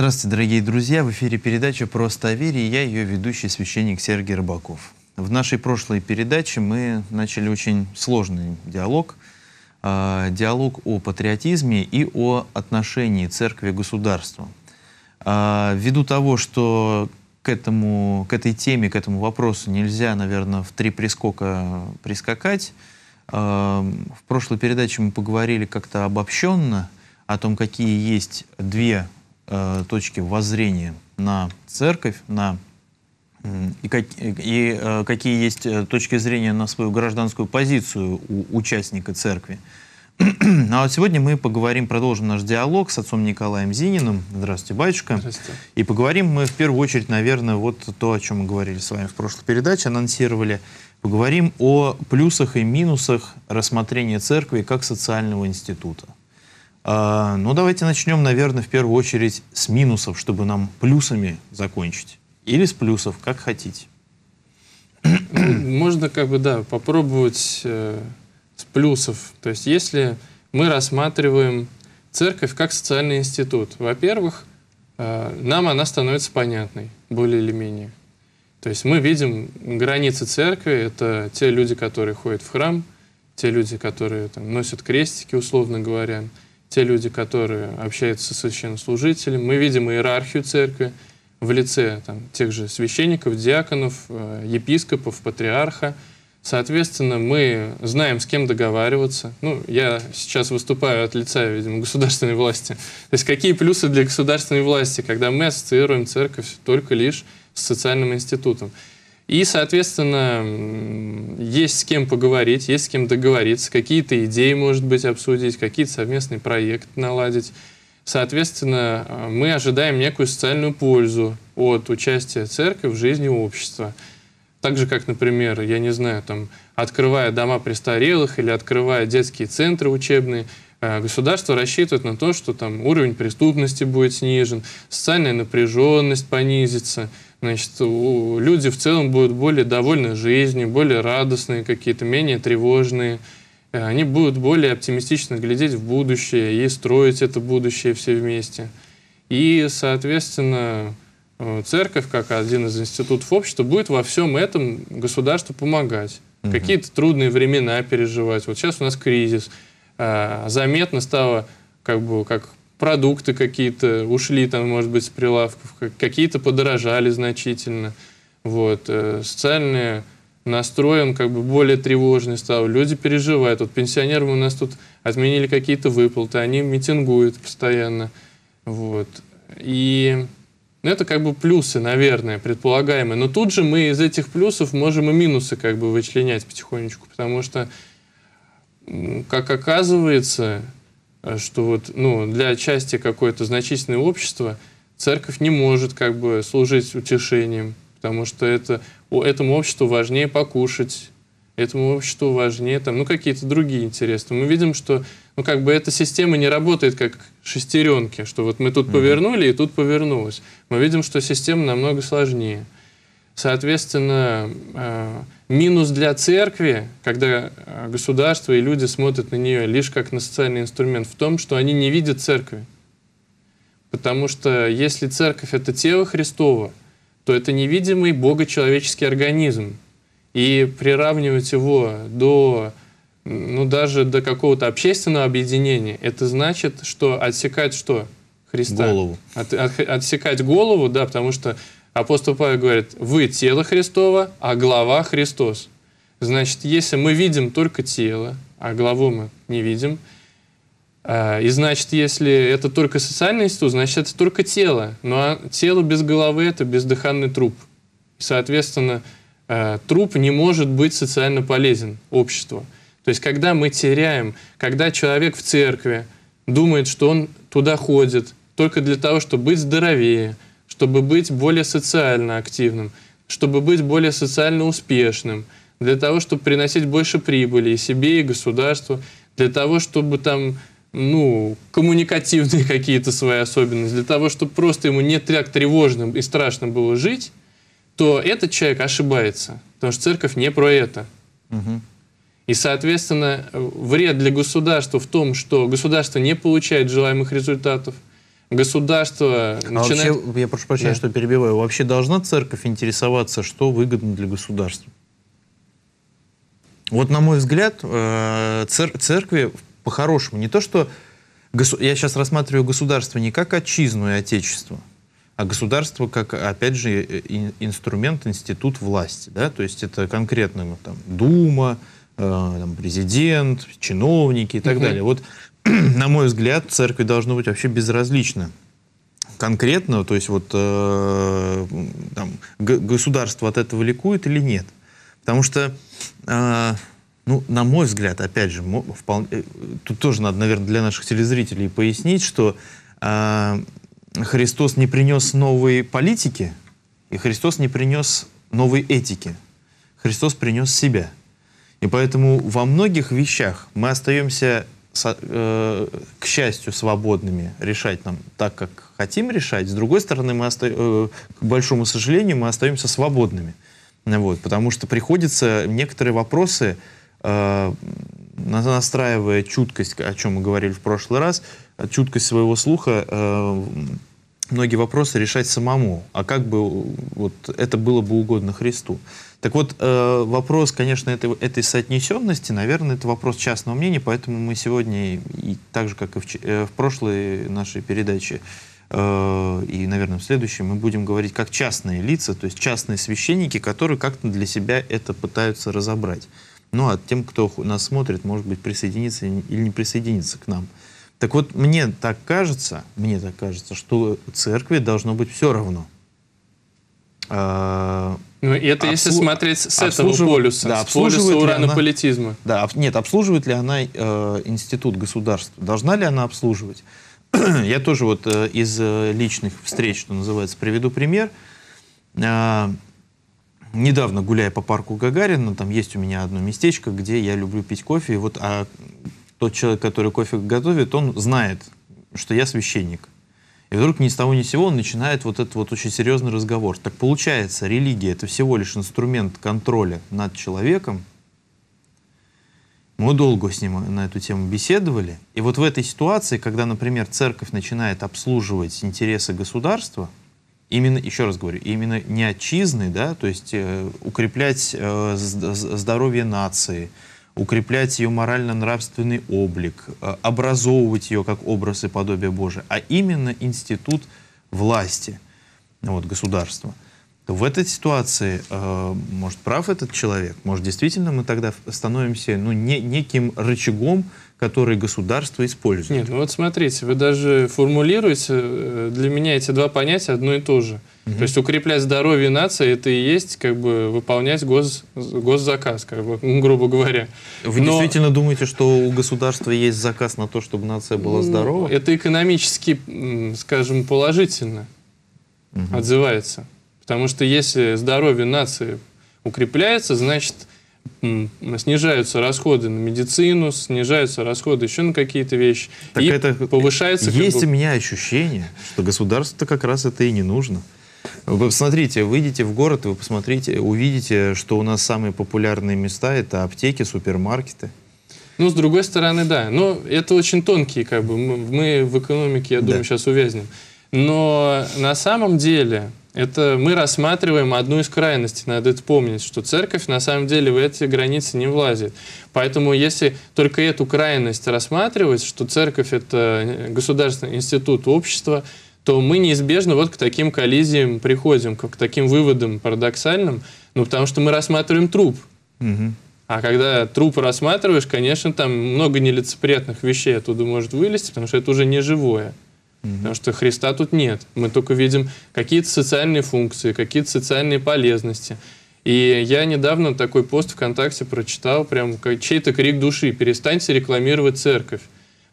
Здравствуйте, дорогие друзья! В эфире передача «Просто о вере» и я, ее ведущий, священник Сергей Рыбаков. В нашей прошлой передаче мы начали очень сложный диалог, а, диалог о патриотизме и о отношении церкви к государству. А, ввиду того, что к, этому, к этой теме, к этому вопросу нельзя, наверное, в три прискока прискакать, а, в прошлой передаче мы поговорили как-то обобщенно о том, какие есть две э, точки воззрения на церковь, на и, как, и э, какие есть э, точки зрения на свою гражданскую позицию у участника церкви. А вот сегодня мы поговорим, продолжим наш диалог с отцом Николаем Зининым. Здравствуйте, батюшка. Здравствуйте. И поговорим мы в первую очередь, наверное, вот то, о чем мы говорили с вами в прошлой передаче, анонсировали. Поговорим о плюсах и минусах рассмотрения церкви как социального института. А, ну, давайте начнем, наверное, в первую очередь с минусов, чтобы нам плюсами закончить. Или с плюсов, как хотите. Можно как бы, да, попробовать э, с плюсов. То есть если мы рассматриваем церковь как социальный институт, во-первых, э, нам она становится понятной, более или менее. То есть мы видим границы церкви, это те люди, которые ходят в храм, те люди, которые там, носят крестики, условно говоря, те люди, которые общаются со священнослужителем. Мы видим иерархию церкви в лице там, тех же священников, диаконов, э, епископов, патриарха. Соответственно, мы знаем, с кем договариваться. Ну, я сейчас выступаю от лица, видимо, государственной власти. То есть какие плюсы для государственной власти, когда мы ассоциируем церковь только лишь с социальным институтом? И, соответственно, есть с кем поговорить, есть с кем договориться, какие-то идеи, может быть, обсудить, какие-то совместные проекты наладить. Соответственно, э, мы ожидаем некую социальную пользу от участия церкви в жизни общества. Так же, как, например, я не знаю, там, открывая дома престарелых или открывая детские центры учебные – Э, государство рассчитывает на то, что там уровень преступности будет снижен, социальная напряженность понизится, значит, люди в целом будут более довольны жизнью, более радостные какие-то, менее тревожные. Э, они будут более оптимистично глядеть в будущее и строить это будущее все вместе. И, соответственно, э, церковь, как один из институтов общества, будет во всем этом государству помогать. Угу. Какие-то трудные времена переживать. Вот сейчас у нас кризис – Э, заметно стало, как бы, как продукты какие-то ушли там, может быть, с прилавков, какие-то подорожали значительно. Вот. Э, социальный настрой, он как бы более тревожный стал. Люди переживают. Вот пенсионерам у нас тут отменили какие-то выплаты, они митингуют постоянно. Вот. И ну, это как бы плюсы, наверное, предполагаемые. Но тут же мы из этих плюсов можем и минусы как бы вычленять потихонечку, потому что как оказывается, э, что вот, ну, для части какое-то значительное общество церковь не может как бы служить утешением, потому что это, этому обществу важнее покушать, этому обществу важнее там, ну, какие-то другие интересы. Мы видим, что ну, как бы эта система не работает как шестеренки, что вот мы тут mm-hmm. повернули и тут повернулось. Мы видим, что система намного сложнее. Соответственно, э, минус для церкви, когда э, государство и люди смотрят на нее лишь как на социальный инструмент, в том, что они не видят церкви. Потому что если церковь — это тело Христова, то это невидимый богочеловеческий организм. И приравнивать его до, ну, даже до какого-то общественного объединения, это значит, что отсекать что? Христа. Голову. От, от, отсекать голову, да, потому что Апостол Павел говорит, вы тело Христова, а глава Христос. Значит, если мы видим только тело, а главу мы не видим, э, и значит, если это только социальный институт, значит, это только тело. Но ну, а тело без головы – это бездыханный труп. Соответственно, э, труп не может быть социально полезен обществу. То есть, когда мы теряем, когда человек в церкви думает, что он туда ходит только для того, чтобы быть здоровее – чтобы быть более социально активным, чтобы быть более социально успешным, для того, чтобы приносить больше прибыли и себе, и государству, для того, чтобы там ну, коммуникативные какие-то свои особенности, для того, чтобы просто ему не так тревожным и страшно было жить, то этот человек ошибается, потому что церковь не про это. Угу. И, соответственно, вред для государства в том, что государство не получает желаемых результатов – государство а вообще, я прошу прощения, да. что перебиваю, вообще должна церковь интересоваться, что выгодно для государства? Вот, на мой взгляд, э, цер церкви по-хорошему, не то что... Я сейчас рассматриваю государство не как отчизну и отечество, а государство как, опять же, э, инструмент, институт власти. Да? То есть это конкретно ну, там, Дума, э, там, президент, чиновники и так угу. далее. Вот на мой взгляд, церкви должно быть вообще безразлично конкретно, то есть вот э, там, государство от этого ликует или нет. Потому что, э, ну, на мой взгляд, опять же, вполне, э, тут тоже надо, наверное, для наших телезрителей пояснить, что э, Христос не принес новые политики, и Христос не принес новой этики. Христос принес себя. И поэтому во многих вещах мы остаемся Э, к счастью, свободными решать нам так, как хотим решать. С другой стороны, мы оста- э, к большому сожалению, мы остаемся свободными. Вот, потому что приходится некоторые вопросы, э, настраивая чуткость, о чем мы говорили в прошлый раз, чуткость своего слуха, многие вопросы решать самому. А как бы вот, это было бы угодно Христу? Так вот, э, вопрос, конечно, этой, этой соотнесенности, наверное, это вопрос частного мнения, поэтому мы сегодня, и так же, как и в, э, в прошлой нашей передаче, э, и, наверное, в следующей, мы будем говорить как частные лица, то есть частные священники, которые как-то для себя это пытаются разобрать. Ну, а тем, кто нас смотрит, может быть, присоединиться или не присоединиться к нам. Так вот, мне так кажется, мне так кажется, что церкви должно быть все равно – а, ну, и это обслу... если смотреть с этого полюса, да, с полюса уранополитизма. Она... Да, об... нет, обслуживает ли она э, институт государства? Должна ли она обслуживать? Я тоже вот э, из э, личных встреч, что называется, приведу пример. Э, недавно гуляя по парку Гагарина, там есть у меня одно местечко, где я люблю пить кофе, и вот а тот человек, который кофе готовит, он знает, что я священник. И вдруг ни с того ни с сего он начинает вот этот вот очень серьезный разговор. Так получается, религия — это всего лишь инструмент контроля над человеком. Мы долго с ним на эту тему беседовали. И вот в этой ситуации, когда, например, церковь начинает обслуживать интересы государства, именно, еще раз говорю, именно не отчизны, да, то есть э, укреплять э, здоровье нации — укреплять ее морально-нравственный облик, э, образовывать ее как образ и подобие Божие, а именно институт власти, вот, государства. В этой ситуации, э, может, прав этот человек, может, действительно мы тогда становимся ну, не, неким рычагом которые государство использует. Нет, вот смотрите, вы даже формулируете э, для меня эти два понятия одно и то же. Угу. То есть укреплять здоровье нации это и есть как бы выполнять гос, госзаказ, как бы, грубо говоря. Вы Но... действительно думаете, что у государства есть заказ на то, чтобы нация была здорова? Это экономически, скажем, положительно угу. отзывается. Потому что если здоровье нации укрепляется, значит снижаются расходы на медицину, снижаются расходы еще на какие-то вещи. Так и это повышается... Есть как у меня ощущение, что государству-то как раз это и не нужно. Вы посмотрите, выйдите в город, вы посмотрите, увидите, что у нас самые популярные места — это аптеки, супермаркеты. Ну, с другой стороны, да. Но это очень тонкие, как бы, мы, мы в экономике, я думаю, да. сейчас увязнем. Но на самом деле это мы рассматриваем одну из крайностей. Надо это помнить, что церковь на самом деле в эти границы не влазит. Поэтому если только эту крайность рассматривать, что церковь – это государственный институт общества, то мы неизбежно вот к таким коллизиям приходим, к таким выводам парадоксальным, ну, потому что мы рассматриваем труп. Угу. А когда труп рассматриваешь, конечно, там много нелицеприятных вещей оттуда может вылезти, потому что это уже не живое. Угу. Потому что Христа тут нет. Мы только видим какие-то социальные функции, какие-то социальные полезности. И я недавно такой пост ВКонтакте прочитал, прям чей-то крик души. Перестаньте рекламировать церковь.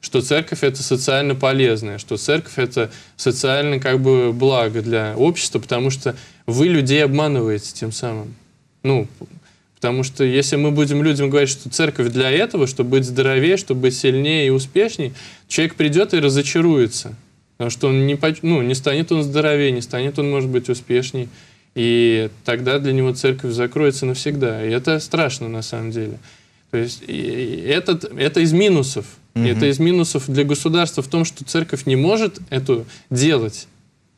Что церковь это социально полезное, что церковь это социально как бы благо для общества, потому что вы людей обманываете тем самым. Ну, потому что если мы будем людям говорить, что церковь для этого, чтобы быть здоровее, чтобы быть сильнее и успешнее, человек придет и разочаруется потому что он не, ну, не станет он здоровее, не станет он, может быть, успешней. И тогда для него церковь закроется навсегда. И это страшно на самом деле. То есть этот, это из минусов. Угу. Это из минусов для государства в том, что церковь не может эту делать,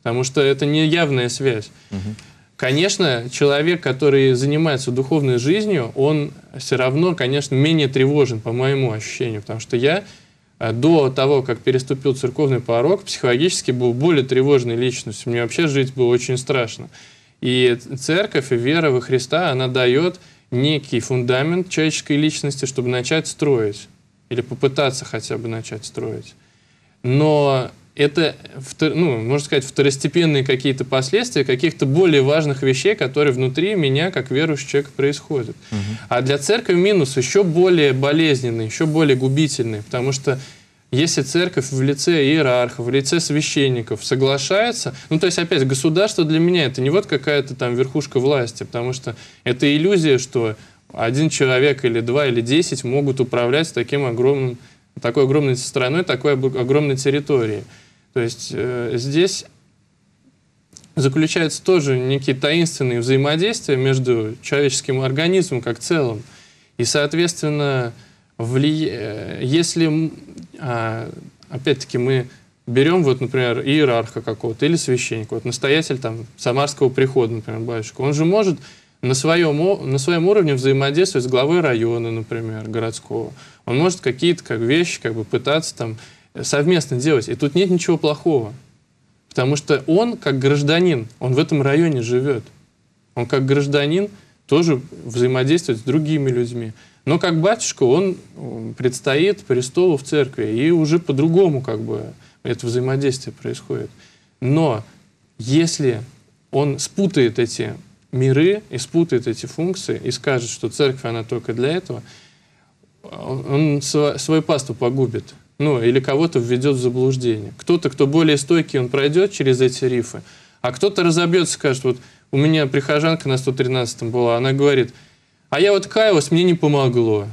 потому что это не явная связь. Угу. Конечно, человек, который занимается духовной жизнью, он все равно, конечно, менее тревожен, по моему ощущению, потому что я Э, до того, как переступил церковный порог, психологически был более тревожной личностью. Мне вообще жить было очень страшно. И церковь и вера во Христа, она дает некий фундамент человеческой личности, чтобы начать строить. Или попытаться хотя бы начать строить. Но это, ну, можно сказать, второстепенные какие-то последствия каких-то более важных вещей, которые внутри меня, как верующий человек, происходят. Угу. А для церкви минус еще более болезненный, еще более губительный, потому что если церковь в лице иерарха, в лице священников соглашается, ну то есть опять государство для меня это не вот какая-то там верхушка власти, потому что это иллюзия, что один человек или два или десять могут управлять таким огромным, такой огромной страной, такой огромной территорией. То есть э, здесь заключаются тоже некие таинственные взаимодействия между человеческим организмом как целым. И, соответственно, вли... Э, если, э, опять-таки, мы берем, вот, например, иерарха какого-то или священника, вот настоятель там, Самарского прихода, например, батюшка, он же может на своем, на своем уровне взаимодействовать с главой района, например, городского. Он может какие-то как вещи как бы пытаться там совместно делать. И тут нет ничего плохого. Потому что он, как гражданин, он в этом районе живет. Он, как гражданин, тоже взаимодействует с другими людьми. Но как батюшка он предстоит престолу в церкви, и уже по-другому как бы это взаимодействие происходит. Но если он спутает эти миры, и спутает эти функции, и скажет, что церковь, она только для этого, он свою пасту погубит ну, или кого-то введет в заблуждение. Кто-то, кто более стойкий, он пройдет через эти рифы, а кто-то разобьется, скажет, вот у меня прихожанка на 113-м была, она говорит, а я вот каялась, мне не помогло.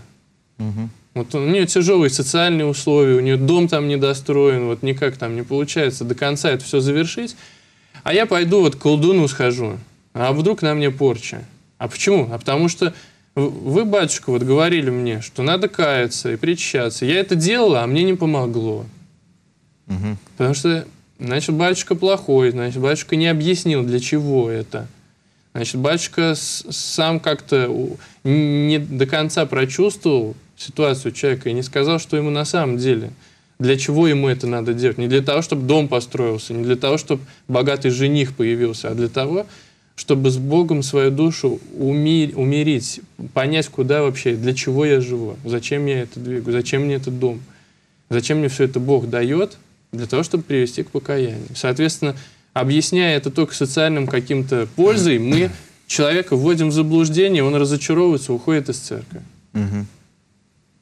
Угу. Вот у нее тяжелые социальные условия, у нее дом там недостроен, вот никак там не получается до конца это все завершить. А я пойду вот к колдуну схожу, а вдруг на мне порча. А почему? А потому что вы, батюшка, вот говорили мне, что надо каяться и причащаться. Я это делала, а мне не помогло. Угу. Потому что, значит, батюшка плохой, значит, батюшка не объяснил, для чего это. Значит, батюшка сам как-то не до конца прочувствовал ситуацию человека и не сказал, что ему на самом деле, для чего ему это надо делать. Не для того, чтобы дом построился, не для того, чтобы богатый жених появился, а для того, чтобы с Богом свою душу умир, умирить, понять, куда вообще, для чего я живу, зачем я это двигаю, зачем мне этот дом, зачем мне все это Бог дает, для того, чтобы привести к покаянию. Соответственно, объясняя это только социальным каким-то пользой, мы человека вводим в заблуждение, он разочаровывается, уходит из церкви.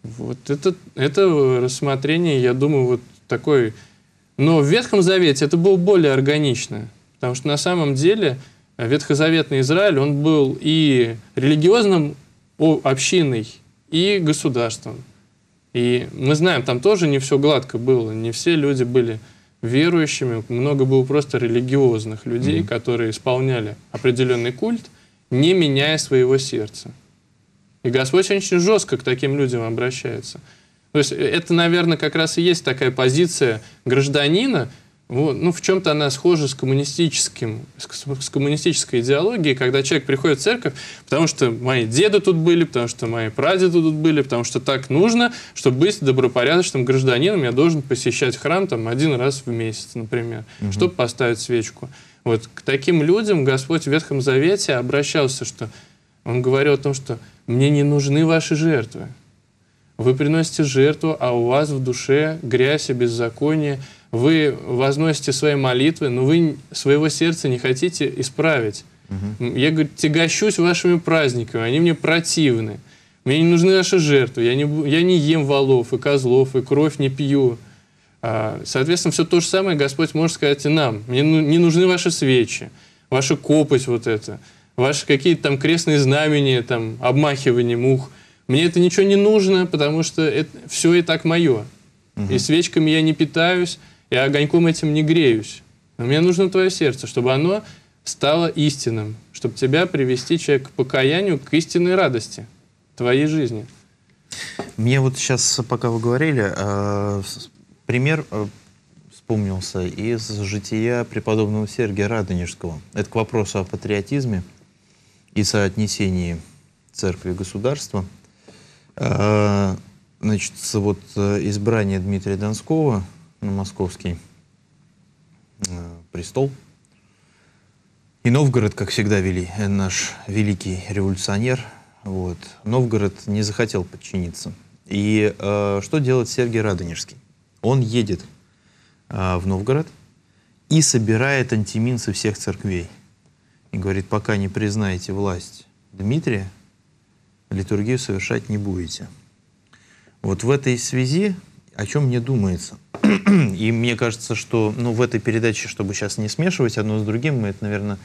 Вот это, это рассмотрение, я думаю, вот такой... Но в Ветхом Завете это было более органично, потому что на самом деле ветхозаветный Израиль, он был и религиозным общиной, и государством. И мы знаем, там тоже не все гладко было, не все люди были верующими, много было просто религиозных людей, mm-hmm. которые исполняли определенный культ, не меняя своего сердца. И Господь очень жестко к таким людям обращается. То есть э, это, наверное, как раз и есть такая позиция гражданина, вот, ну, в чем-то она схожа с, коммунистическим, с, коммунистической идеологией, когда человек приходит в церковь, потому что мои деды тут были, потому что мои прадеды тут были, потому что так нужно, чтобы быть добропорядочным гражданином, я должен посещать храм там один раз в месяц, например, угу. чтобы поставить свечку. Вот к таким людям Господь в Ветхом Завете обращался, что он говорил о том, что «мне не нужны ваши жертвы». Вы приносите жертву, а у вас в душе грязь и беззаконие – вы возносите свои молитвы, но вы своего сердца не хотите исправить. Я говорю, тягощусь вашими праздниками, они мне противны. Мне не нужны наши жертвы, я не, я не ем валов и козлов, и кровь не пью. А, соответственно, все то же самое Господь может сказать и нам. Мне ну, не нужны ваши свечи, ваша копоть вот это, ваши какие-то там крестные знамения, там, обмахивание мух. Мне это ничего не нужно, потому что это все и так мое. Угу. И свечками я не питаюсь, я огоньком этим не греюсь. Но мне нужно твое сердце, чтобы оно стало истинным, чтобы тебя привести человек к покаянию, к истинной радости твоей жизни. Мне вот сейчас, пока вы говорили, э, пример э, вспомнился из жития преподобного Сергия Радонежского. Это к вопросу о патриотизме и соотнесении церкви и государства. Э, значит, вот избрание Дмитрия Донского на московский э, престол. И Новгород, как всегда, вели э, наш великий революционер. Вот. Новгород не захотел подчиниться. И э, что делает Сергей Радонежский? Он едет э, в Новгород и собирает антиминцы всех церквей. И говорит, пока не признаете власть Дмитрия, литургию совершать не будете. Вот в этой связи о чем мне думается. И мне кажется, что ну, в этой передаче, чтобы сейчас не смешивать одно с другим, мы это, наверное,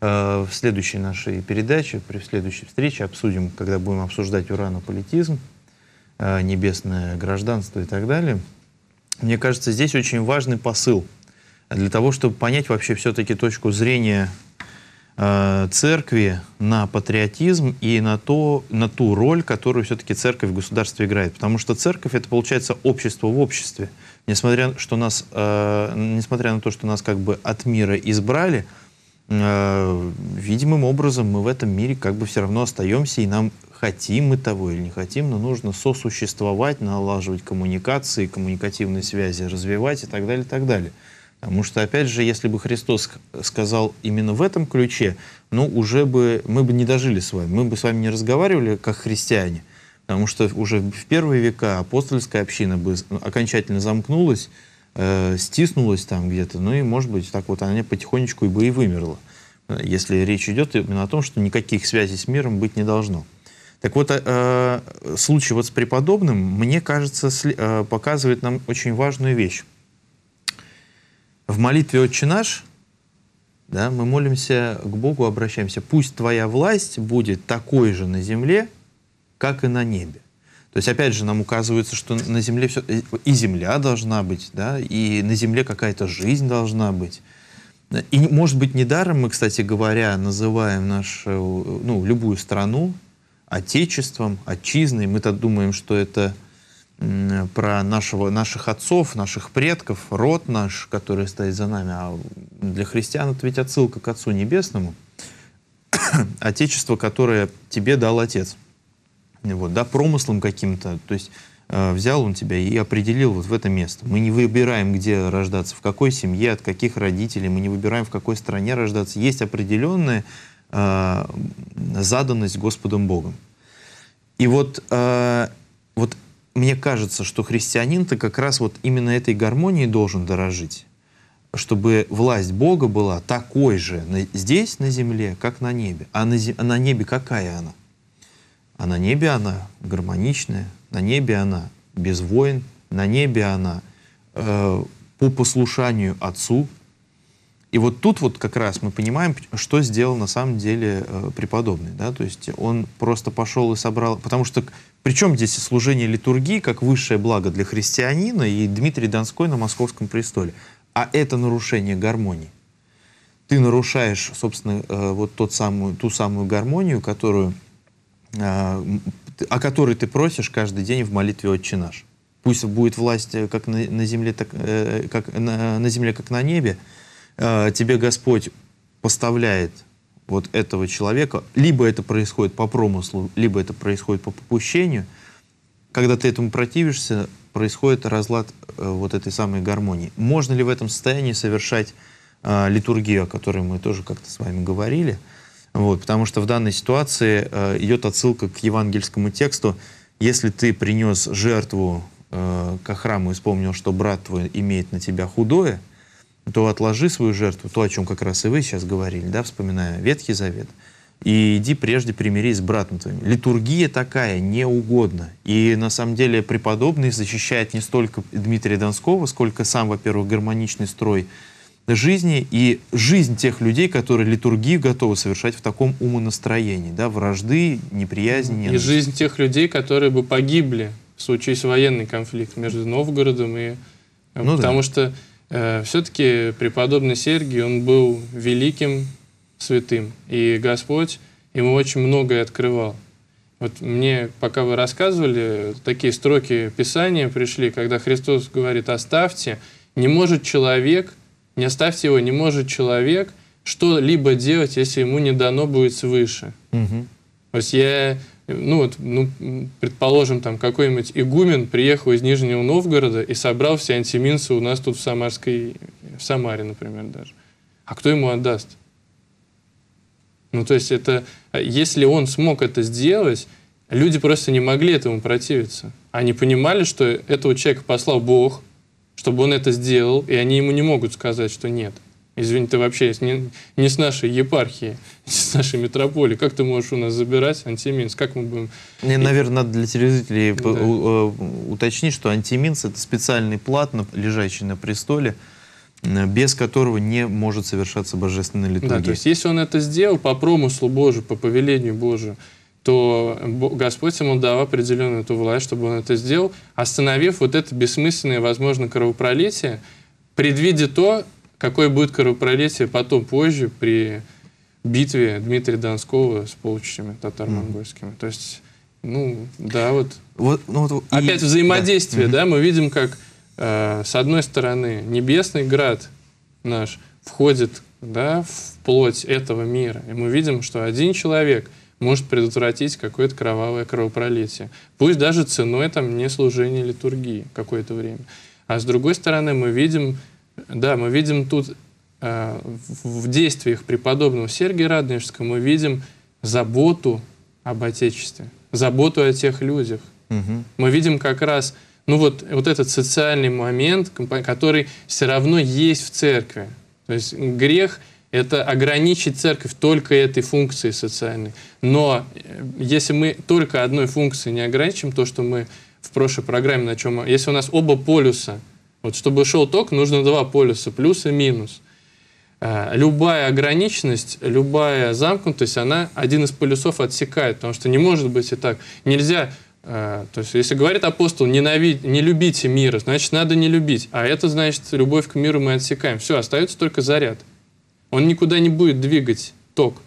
э, в следующей нашей передаче, при следующей встрече обсудим, когда будем обсуждать уранополитизм, э, небесное гражданство и так далее. Мне кажется, здесь очень важный посыл для того, чтобы понять вообще все-таки точку зрения Э, церкви на патриотизм и на, то, на ту роль, которую все-таки церковь в государстве играет. Потому что церковь — это, получается, общество в обществе. Несмотря, что нас, э, несмотря на то, что нас как бы от мира избрали, э, видимым образом мы в этом мире как бы все равно остаемся, и нам хотим мы того или не хотим, но нужно сосуществовать, налаживать коммуникации, коммуникативные связи развивать и так далее, и так далее. Потому что, опять же, если бы Христос сказал именно в этом ключе, ну, уже бы мы бы не дожили с вами, мы бы с вами не разговаривали как христиане, потому что уже в первые века апостольская община бы ну, окончательно замкнулась, э, стиснулась там где-то, ну и, может быть, так вот она потихонечку и бы и вымерла, если речь идет именно о том, что никаких связей с миром быть не должно. Так вот, э, э случай вот с преподобным, мне кажется, сли, э, показывает нам очень важную вещь в молитве «Отче наш» да, мы молимся к Богу, обращаемся. «Пусть твоя власть будет такой же на земле, как и на небе». То есть, опять же, нам указывается, что на земле все, э, и земля должна быть, да, и на земле какая-то жизнь должна быть. И, может быть, недаром мы, кстати говоря, называем нашу, ну, любую страну отечеством, отчизной. Мы-то думаем, что это про нашего, наших отцов, наших предков, род наш, который стоит за нами. А для христиан это ведь отсылка к Отцу Небесному, Отечество, которое тебе дал Отец. Вот, да, промыслом каким-то, то есть э, взял он тебя и определил вот в это место. Мы не выбираем, где рождаться, в какой семье, от каких родителей, мы не выбираем, в какой стране рождаться. Есть определенная э, заданность Господом Богом. И вот, э, вот мне кажется, что христианин-то как раз вот именно этой гармонией должен дорожить, чтобы власть Бога была такой же на, здесь, на земле, как на небе. А на, а на небе какая она? А на небе она гармоничная, на небе она без войн, на небе она э, по послушанию Отцу, и вот тут вот как раз мы понимаем, что сделал на самом деле э, преподобный. Да? То есть он просто пошел и собрал... Потому что причем здесь служение литургии как высшее благо для христианина и Дмитрий Донской на московском престоле. А это нарушение гармонии. Ты нарушаешь, собственно, э, вот тот самую, ту самую гармонию, которую, э, о которой ты просишь каждый день в молитве «Отче наш». Пусть будет власть как на, на земле, так, как, на, на земле, как на небе, Э, тебе Господь поставляет вот этого человека, либо это происходит по промыслу, либо это происходит по попущению, когда ты этому противишься, происходит разлад э, вот этой самой гармонии. Можно ли в этом состоянии совершать э, литургию, о которой мы тоже как-то с вами говорили? Вот, потому что в данной ситуации э, идет отсылка к евангельскому тексту. Если ты принес жертву э, ко храму и вспомнил, что брат твой имеет на тебя худое, то отложи свою жертву, то, о чем как раз и вы сейчас говорили, да, вспоминая Ветхий Завет, и иди прежде примирись с братом твоим. Литургия такая, неугодна И на самом деле преподобный защищает не столько Дмитрия Донского, сколько сам, во-первых, гармоничный строй жизни и жизнь тех людей, которые литургию готовы совершать в таком умонастроении, да, вражды, неприязни, ненависти. И жизнь тех людей, которые бы погибли, в случись военный конфликт между Новгородом и... Э, ну, потому да. что Э, Все-таки преподобный Сергий, он был великим святым, и Господь ему очень многое открывал. Вот мне, пока вы рассказывали, такие строки Писания пришли, когда Христос говорит «оставьте», не может человек, не оставьте его, не может человек что-либо делать, если ему не дано будет свыше. Угу. То есть я, ну вот, ну, предположим, там какой-нибудь игумен приехал из Нижнего Новгорода и собрал все антиминсы у нас тут в Самарской, в Самаре, например, даже. А кто ему отдаст? Ну, то есть это, а если он смог это сделать, люди просто не могли этому противиться. Они понимали, что этого человека послал Бог, чтобы он это сделал, и они ему не могут сказать, что нет. Извини, ты вообще не, не с нашей епархии, не с нашей метрополии. Как ты можешь у нас забирать антиминс? Как мы будем... Не, наверное, надо для телезрителей да. Э, уточнить, что антиминс — это специальный плат, лежащий на престоле, без которого не может совершаться божественная литургия. Да, то есть если он это сделал по промыслу Божию, по повелению Божию, то Господь ему дал определенную эту власть, чтобы он это сделал, остановив вот это бессмысленное, возможно, кровопролитие, предвидя то, Какое будет кровопролитие потом, позже, при битве Дмитрия Донского с полчищами татар монгольскими Mm. То есть, ну, да, вот. вот, ну, вот Опять и... взаимодействие, да. да, мы видим, как э, с одной стороны небесный град наш входит да, в плоть этого мира. И мы видим, что один человек может предотвратить какое-то кровавое кровопролитие. Пусть даже ценой там не служения литургии какое-то время. А с другой стороны, мы видим да, мы видим тут э, в действиях преподобного Сергия Радонежского, мы видим заботу об Отечестве, заботу о тех людях. Угу. Мы видим как раз ну вот, вот этот социальный момент, который все равно есть в церкви. То есть грех — это ограничить церковь только этой функцией социальной. Но э, если мы только одной функции не ограничим, то, что мы в прошлой программе, на чем... Если у нас оба полюса — вот чтобы шел ток, нужно два полюса, плюс и минус. А, любая ограниченность, любая замкнутость, она один из полюсов отсекает, потому что не может быть и так. Нельзя, а, то есть если говорит апостол, ненавид, не любите мира, значит надо не любить, а это значит любовь к миру мы отсекаем. Все, остается только заряд. Он никуда не будет двигать ток.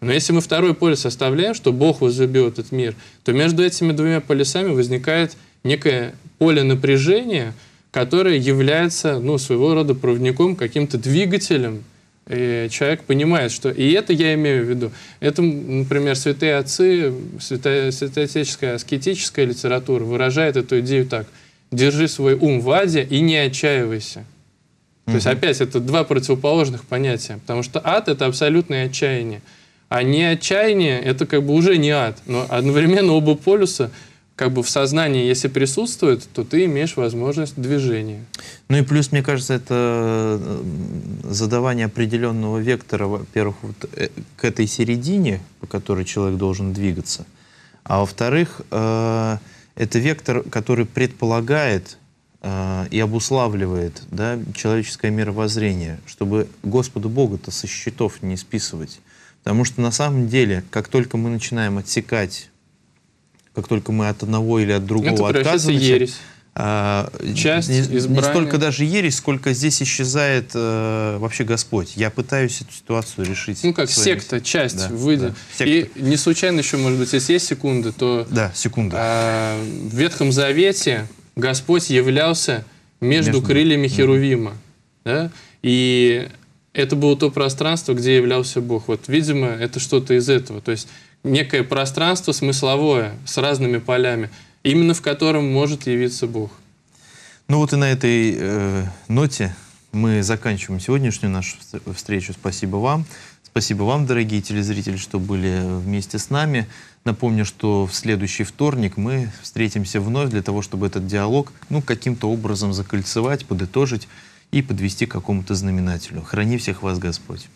Но если мы второй полюс оставляем, что Бог возлюбил этот мир, то между этими двумя полюсами возникает некое поле напряжения – которая является ну, своего рода проводником, каким-то двигателем. И человек понимает, что... И это я имею в виду. Это, например, святые отцы, святая, святоотеческая аскетическая литература выражает эту идею так. Держи свой ум в аде и не отчаивайся. То есть опять это два противоположных понятия, потому что ад это абсолютное отчаяние, а не отчаяние это как бы уже не ад, но одновременно оба полюса как бы в сознании, если присутствует, то ты имеешь возможность движения. Ну и плюс, мне кажется, это э, задавание определенного вектора, во-первых, вот э, к этой середине, по которой человек должен двигаться, а во-вторых, э, это вектор, который предполагает и обуславливает да, человеческое мировоззрение, чтобы Господу богу то со счетов не списывать. Потому что на самом деле, как только мы начинаем отсекать как только мы от одного или от другого Это отказываемся... Ересь. А, Часть не, не столько даже ересь, сколько здесь исчезает э, вообще Господь. Я пытаюсь эту ситуацию решить. Ну как своими... секта, часть да, выйди. Да, И не случайно еще, может быть, если есть секунды, то да, секунда. А, в Ветхом Завете Господь являлся между, между... крыльями Херувима. Mm -hmm. Да? И это было то пространство, где являлся Бог. Вот, видимо, это что-то из этого. То есть некое пространство смысловое с разными полями, именно в котором может явиться Бог. Ну вот и на этой э, ноте мы заканчиваем сегодняшнюю нашу встречу. Спасибо вам. Спасибо вам, дорогие телезрители, что были вместе с нами. Напомню, что в следующий вторник мы встретимся вновь для того, чтобы этот диалог ну, каким-то образом закольцевать, подытожить и подвести к какому-то знаменателю. Храни всех вас Господь.